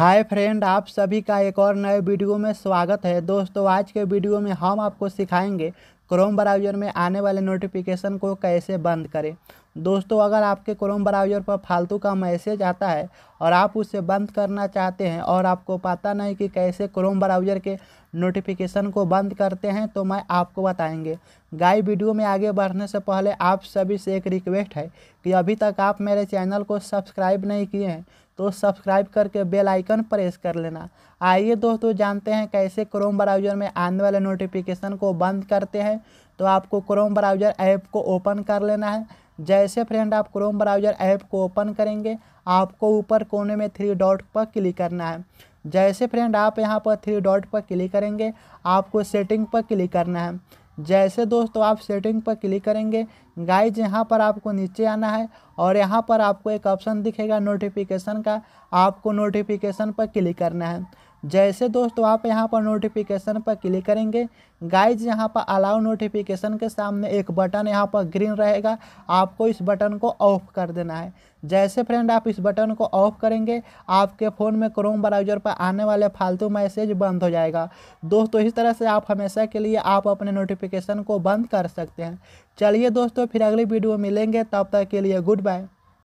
hi friend आप सभी का एक और नए वीडियो में स्वागत है दोस्तों आज के वीडियो में हम आपको सिखाएंगे क्रोम ब्राउज़र में आने वाले नोटिफिकेशन को कैसे बंद करें दोस्तों अगर आपके क्रोम ब्राउज़र पर फालतू का मैसेज आता है और आप उसे बंद करना चाहते हैं और आपको पता नहीं कि कैसे क्रोम ब्राउज़र के नोटिफिकेशन को बंद करते हैं तो मैं आपको बताएंगे गाय वीडियो में आगे बढ़ने से पहले आप सभी से एक रिक्वेस्ट है कि अभी तक आप मेरे चैनल को सब्सक्राइब नहीं किए हैं तो सब्सक्राइब करके बेल आइकन प्रेस कर लेना आइए दोस्तों जानते हैं कैसे क्रोम ब्राउज़र में आने वाले नोटिफिकेशन को बंद करते हैं तो आपको क्रोम ब्राउज़र ऐप को ओपन कर लेना है जैसे फ्रेंड आप क्रोम ब्राउज़र ऐप को ओपन करेंगे आपको ऊपर कोने में थ्री डॉट पर क्लिक करना है जैसे फ्रेंड आप यहाँ पर थ्री डॉट पर क्लिक करेंगे आपको सेटिंग पर क्लिक करना है जैसे दोस्तों आप सेटिंग पर क्लिक करेंगे गाइज यहाँ पर आपको नीचे आना है और यहाँ पर आपको एक ऑप्शन दिखेगा नोटिफिकेशन का आपको नोटिफिकेशन पर क्लिक करना है जैसे दोस्तों आप यहाँ पर नोटिफिकेशन पर क्लिक करेंगे गाइज यहाँ पर अलाउ नोटिफिकेशन के सामने एक बटन यहाँ पर ग्रीन रहेगा आपको इस बटन को ऑफ कर देना है जैसे फ्रेंड आप इस बटन को ऑफ करेंगे आपके फ़ोन में क्रोम ब्राउजर पर आने वाले फालतू मैसेज बंद हो जाएगा दोस्तों इस तरह से आप हमेशा के लिए आप अपने नोटिफिकेशन को बंद कर सकते हैं चलिए दोस्तों फिर अगली वीडियो मिलेंगे तब तक के लिए गुड बाय